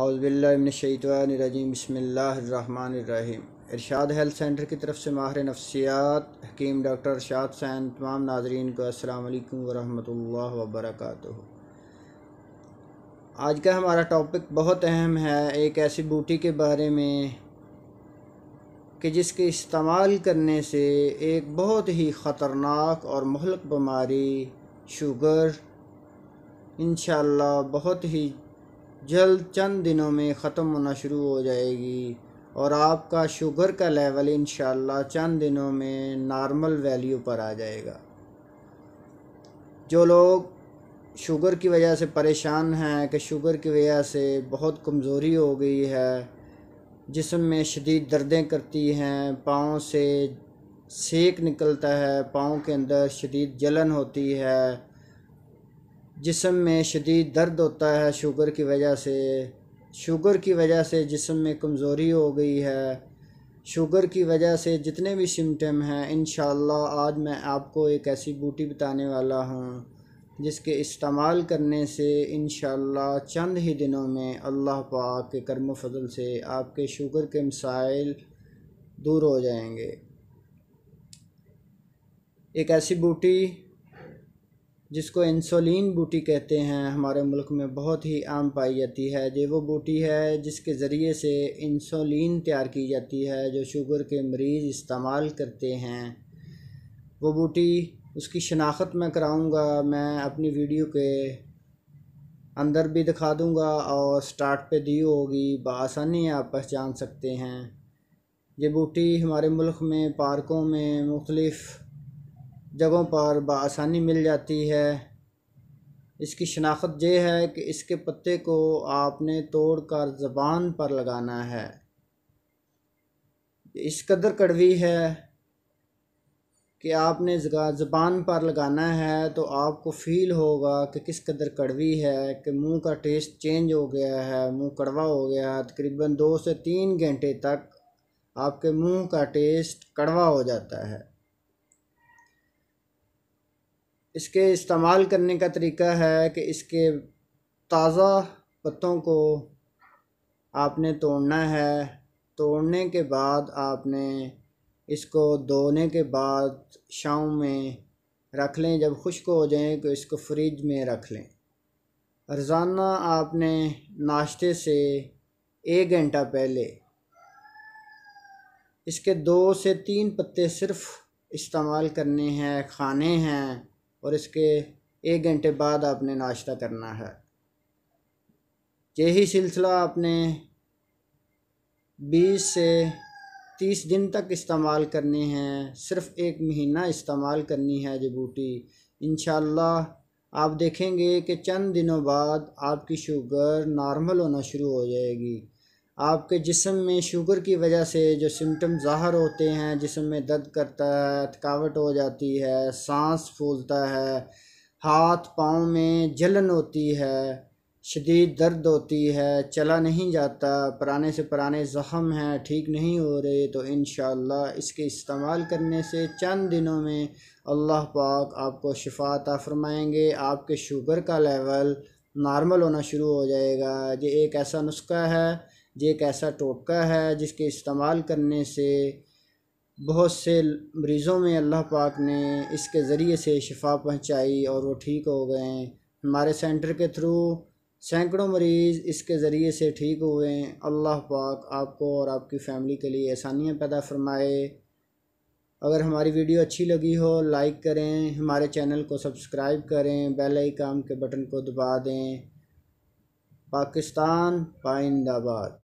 अज़बिल्लाशतवानरजीम बसमीम इरशाद health centre की तरफ से माहर नफसियात हकीम डॉक्टर अरशाद सैन तमाम नाजरन को असलकम वरहमल वर्क आज का हमारा टॉपिक बहुत अहम है एक ऐसी बूटी के बारे में कि जिसके इस्तेमाल करने से एक बहुत ही ख़तरनाक और महलक बीमारी शुगर इन बहुत ही जल्द चंद दिनों में ख़त्म होना शुरू हो जाएगी और आपका शुगर का लेवल इन चंद दिनों में नॉर्मल वैल्यू पर आ जाएगा जो लोग शुगर की वजह से परेशान हैं कि शुगर की वजह से बहुत कमज़ोरी हो गई है जिसम में शदीद दर्दें करती हैं पाँव से सेक निकलता है पाँव के अंदर शदीद जलन होती है जिसम में शदीद दर्द होता है शुगर की वजह से शुगर की वजह से जिसम में कमज़ोरी हो गई है शुगर की वजह से जितने भी सिम्टम हैं इन आज मैं आपको एक ऐसी बूटी बताने वाला हूँ जिसके इस्तेमाल करने से इन चंद ही दिनों में अल्लाह पाक के कर्म फजल से आपके शुगर के मसाइल दूर हो जाएंगे एक ऐसी बूटी जिसको इंसुलिन बूटी कहते हैं हमारे मुल्क में बहुत ही आम पाई जाती है ये वो बूटी है जिसके ज़रिए से इंसुलिन तैयार की जाती है जो शुगर के मरीज़ इस्तेमाल करते हैं वो बूटी उसकी शनाख्त मैं कराऊंगा मैं अपनी वीडियो के अंदर भी दिखा दूंगा और स्टार्ट पे दी होगी बसानी आप पहचान सकते हैं ये बूटी हमारे मुल्क में पार्कों में मुख्तलिफ़ जगहों पर बसानी मिल जाती है इसकी शनाख्त यह है कि इसके पत्ते को आपने तोड़ कर ज़बान पर लगाना है इस कदर कड़वी है कि आपने ज़बान पर लगाना है तो आपको फील होगा कि किस कदर कड़वी है कि मुंह का टेस्ट चेंज हो गया है मुंह कड़वा हो गया है तकरीबन दो से तीन घंटे तक आपके मुंह का टेस्ट कड़वा हो जाता है इसके इस्तेमाल करने का तरीका है कि इसके ताज़ा पत्तों को आपने तोड़ना है तोड़ने के बाद आपने इसको धोने के बाद शाम में रख लें जब खुश्क हो जाए तो इसको फ्रिज में रख लें रोज़ाना आपने नाश्ते से एक घंटा पहले इसके दो से तीन पत्ते सिर्फ इस्तेमाल करने हैं खाने हैं और इसके एक घंटे बाद आपने नाश्ता करना है यही सिलसिला आपने 20 से 30 दिन तक इस्तेमाल करनी है सिर्फ एक महीना इस्तेमाल करनी है ये बूटी इन आप देखेंगे कि चंद दिनों बाद आपकी शुगर नॉर्मल होना शुरू हो जाएगी आपके जिसम में शुगर की वजह से जो सिम्टम ज़ाहर होते हैं जिसम में दर्द करता है थकावट हो जाती है सांस फूलता है हाथ पाँव में जलन होती है शदीद दर्द होती है चला नहीं जाता पुराने से पुराने ज़ख़म हैं ठीक नहीं हो रहे तो इन इसके इस्तेमाल करने से चंद दिनों में अल्लाह पाक आपको शिफात फरमाएंगे आपके शुगर का लेवल नॉर्मल होना शुरू हो जाएगा ये एक ऐसा नुस्खा है ये एक ऐसा टोटका है जिसके इस्तेमाल करने से बहुत से मरीज़ों में अल्लाह पाक ने इसके ज़रिए से शिफा पहुंचाई और वो ठीक हो गए हमारे सेंटर के थ्रू सैकड़ों मरीज़ इसके ज़रिए से ठीक हुए अल्लाह पाक आपको और आपकी फ़ैमिली के लिए आसानियाँ पैदा फरमाए अगर हमारी वीडियो अच्छी लगी हो लाइक करें हमारे चैनल को सब्सक्राइब करें बेल आइकाम के बटन को दबा दें पाकिस्तान पाइंदाबाद